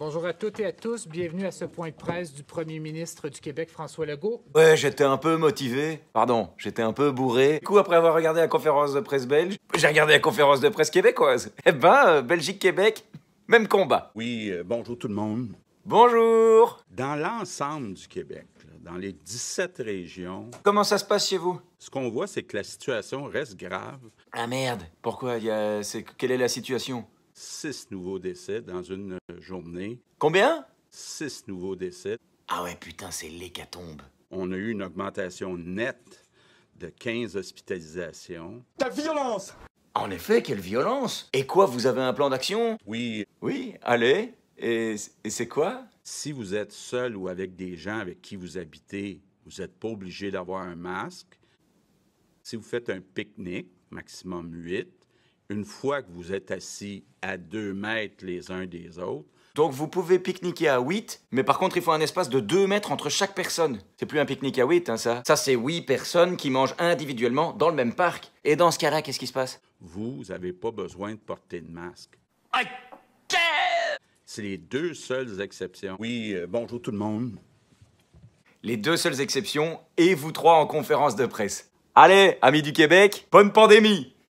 Bonjour à toutes et à tous. Bienvenue à ce point de presse du premier ministre du Québec, François Legault. Ouais, j'étais un peu motivé. Pardon, j'étais un peu bourré. Du coup, après avoir regardé la conférence de presse belge, j'ai regardé la conférence de presse québécoise. Eh ben, euh, Belgique-Québec, même combat. Oui, euh, bonjour tout le monde. Bonjour. Dans l'ensemble du Québec, dans les 17 régions... Comment ça se passe chez vous? Ce qu'on voit, c'est que la situation reste grave. Ah merde, pourquoi? Y a... Quelle est la situation? Six nouveaux décès dans une journée. Combien? Six nouveaux décès. Ah ouais, putain, c'est l'hécatombe. On a eu une augmentation nette de 15 hospitalisations. Ta violence! En effet, quelle violence! Et quoi, vous avez un plan d'action? Oui. Oui, allez. Et, c'est quoi? Si vous êtes seul ou avec des gens avec qui vous habitez, vous n'êtes pas obligé d'avoir un masque. Si vous faites un pique-nique, maximum 8, une fois que vous êtes assis à deux mètres les uns des autres. Donc vous pouvez pique-niquer à huit, mais par contre il faut un espace de 2 mètres entre chaque personne. C'est plus un pique-nique à 8, hein, ça. Ça c'est huit personnes qui mangent individuellement dans le même parc. Et dans ce cas-là, qu'est-ce qui se passe Vous n'avez pas besoin de porter de masque. c'est les deux seules exceptions. Oui, euh, bonjour tout le monde. Les deux seules exceptions, et vous trois en conférence de presse. Allez, amis du Québec, bonne pandémie